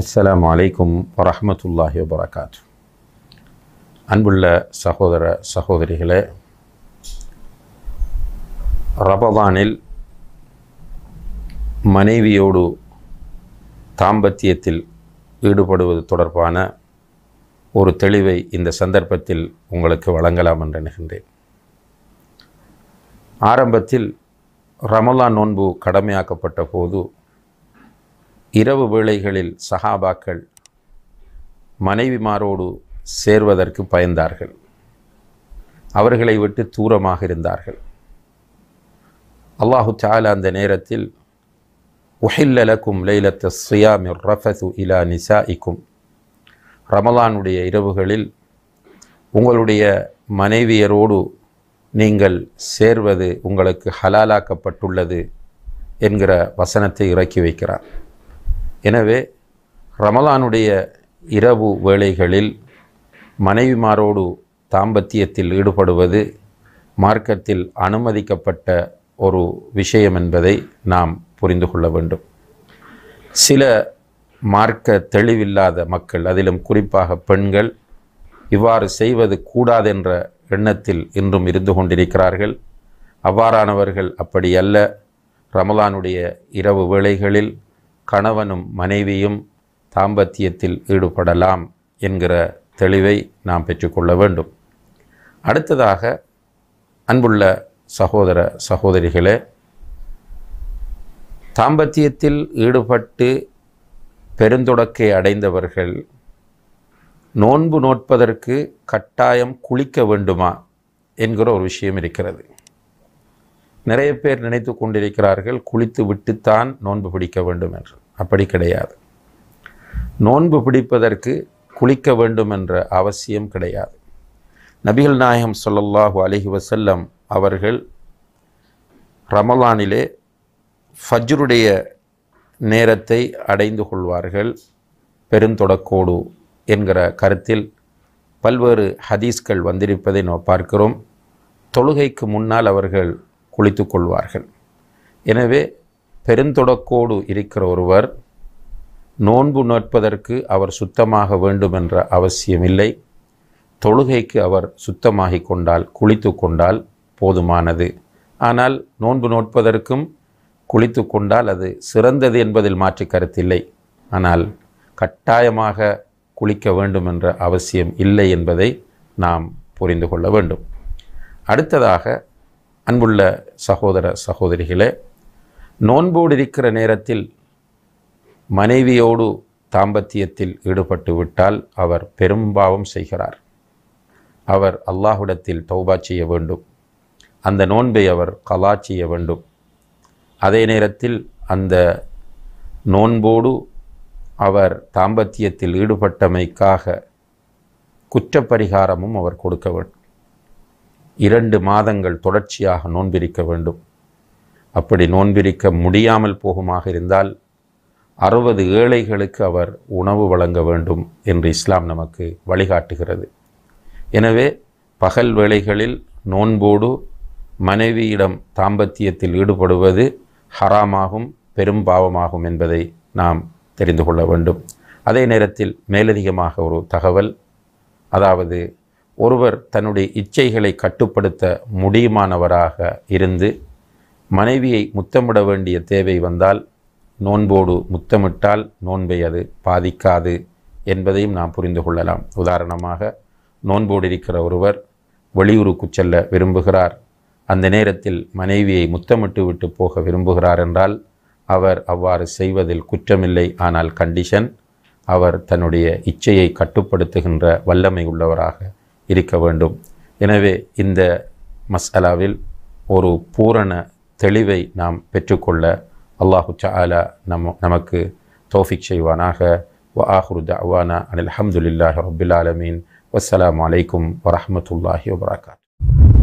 அஸ்லாம் வலைக்கும் வரமத்துல்லாஹி வபரகாத் அன்புள்ள சகோதர சகோதரிகளே ரபதானில் மனைவியோடு தாம்பத்தியத்தில் ஈடுபடுவது தொடர்பான ஒரு தெளிவை இந்த சந்தர்ப்பத்தில் உங்களுக்கு வழங்கலாம் என்று நினைக்கின்றேன் ஆரம்பத்தில் ரமலான் நோன்பு கடமையாக்கப்பட்ட போது இரவு வேளைகளில் சஹாபாக்கள் மனைவிமாரோடு சேர்வதற்கு பயந்தார்கள் அவர்களை விட்டு தூரமாக இருந்தார்கள் அல்லாஹு தாலா அந்த நேரத்தில் உஹில்லலக்கும் லைலத்த சுயாமிர் ரஃபசு இலா நிசா இக்கும் ரமலானுடைய இரவுகளில் உங்களுடைய மனைவியரோடு நீங்கள் சேர்வது உங்களுக்கு ஹலாலாக்கப்பட்டுள்ளது என்கிற வசனத்தை இறக்கி வைக்கிறார் எனவே ரமலானுடைய இரவு வேளைகளில் மனைவிமாரோடு தாம்பத்தியத்தில் ஈடுபடுவது மார்க்கத்தில் அனுமதிக்கப்பட்ட ஒரு விஷயம் என்பதை நாம் புரிந்து கொள்ள வேண்டும் சில மார்க்க தெளிவில்லாத மக்கள் அதிலும் குறிப்பாக பெண்கள் இவ்வாறு செய்வது கூடாதென்ற எண்ணத்தில் இன்றும் இருந்து கொண்டிருக்கிறார்கள் அவ்வாறானவர்கள் அப்படி அல்ல ரமலானுடைய இரவு வேளைகளில் கணவனும் மனைவியும் தாம்பத்தியத்தில் ஈடுபடலாம் என்கிற தெளிவை நாம் பெற்றுக்கொள்ள வேண்டும் அடுத்ததாக அன்புள்ள சகோதர சகோதரிகளே தாம்பத்தியத்தில் ஈடுபட்டு பெருந்தொடக்கை அடைந்தவர்கள் நோன்பு நோட்பதற்கு கட்டாயம் குளிக்க வேண்டுமா என்கிற ஒரு விஷயம் இருக்கிறது நிறைய பேர் நினைத்து கொண்டிருக்கிறார்கள் குளித்து விட்டுத்தான் நோன்பு பிடிக்க வேண்டும் என்று அப்படி கிடையாது நோன்பு பிடிப்பதற்கு குளிக்க வேண்டும் என்ற அவசியம் கிடையாது நபிகள் நாயகம் சொல்லல்லாஹு அலிஹி வசல்லம் அவர்கள் ரமலானிலே ஃபஜ்ருடைய நேரத்தை அடைந்து கொள்வார்கள் பெருந்தொடக்கோடு என்கிற கருத்தில் பல்வேறு ஹதீஸ்கள் வந்திருப்பதை நாம் பார்க்கிறோம் தொழுகைக்கு முன்னால் அவர்கள் ஒழித்து கொள்வார்கள் எனவே பெருந்தொடக்கோடு இருக்கிற ஒருவர் நோன்பு நோட்பதற்கு அவர் சுத்தமாக வேண்டுமென்ற அவசியமில்லை தொழுகைக்கு அவர் சுத்தமாகி கொண்டால் குளித்து கொண்டால் போதுமானது ஆனால் நோன்பு நோட்பதற்கும் குளித்து கொண்டால் அது சிறந்தது என்பதில் மாற்று கருத்தில்லை ஆனால் கட்டாயமாக குளிக்க வேண்டும் என்ற அவசியம் இல்லை என்பதை நாம் புரிந்து கொள்ள வேண்டும் அடுத்ததாக அன்புள்ள சகோதர சகோதரிகளே நோன்போடு இருக்கிற நேரத்தில் மனைவியோடு தாம்பத்தியத்தில் ஈடுபட்டு விட்டால் அவர் பெரும்பாவம் செய்கிறார் அவர் அல்லாஹுடத்தில் தௌபா செய்ய வேண்டும் அந்த நோன்பை அவர் கலா செய்ய வேண்டும் அதே நேரத்தில் அந்த நோன்போடு அவர் தாம்பத்தியத்தில் ஈடுபட்டமைக்காக குற்றப்பரிகாரமும் அவர் கொடுக்க வேண்டும் இரண்டு மாதங்கள் தொடர்ச்சியாக நோன்பிரிக்க வேண்டும் அப்படி நோன்பிரிக்க முடியாமல் போகுமாக இருந்தால் அறுபது ஏழைகளுக்கு அவர் உணவு வழங்க வேண்டும் என்று இஸ்லாம் நமக்கு வழிகாட்டுகிறது எனவே பகல் வேளைகளில் நோன்போடு மனைவியிடம் தாம்பத்தியத்தில் ஈடுபடுவது ஹராமாகும் பெரும் பாவமாகும் என்பதை நாம் தெரிந்து கொள்ள வேண்டும் அதே நேரத்தில் மேலதிகமாக ஒரு தகவல் அதாவது ஒருவர் தன்னுடைய இச்சைகளை கட்டுப்படுத்த முடியுமானவராக இருந்து மனைவியை முத்தமிட வேண்டிய தேவை வந்தால் நோன்போடு முத்தமிட்டால் நோன்பை அது பாதிக்காது என்பதையும் நாம் புரிந்து கொள்ளலாம் உதாரணமாக நோன்போடு இருக்கிற ஒருவர் வெளியூருக்கு செல்ல விரும்புகிறார் அந்த நேரத்தில் மனைவியை முத்தமிட்டு விட்டு போக விரும்புகிறார் என்றால் அவர் அவ்வாறு செய்வதில் குற்றமில்லை ஆனால் கண்டிஷன் அவர் தன்னுடைய இச்சையை கட்டுப்படுத்துகின்ற வல்லமை உள்ளவராக இருக்க வேண்டும் எனவே இந்த மசாலாவில் ஒரு பூரண தெளிவை நாம் பெற்றுக்கொள்ள அல்லாஹு சாலா நம் நமக்கு தோஃபிக் செய்வானாக வ ஆஹுரு தவானா அனில் அஹமதுல்லாஹ் ரபுல்லாலமீன் வசலாம் அலைக்கும் வரமத்துல்லாஹி வபரகாத்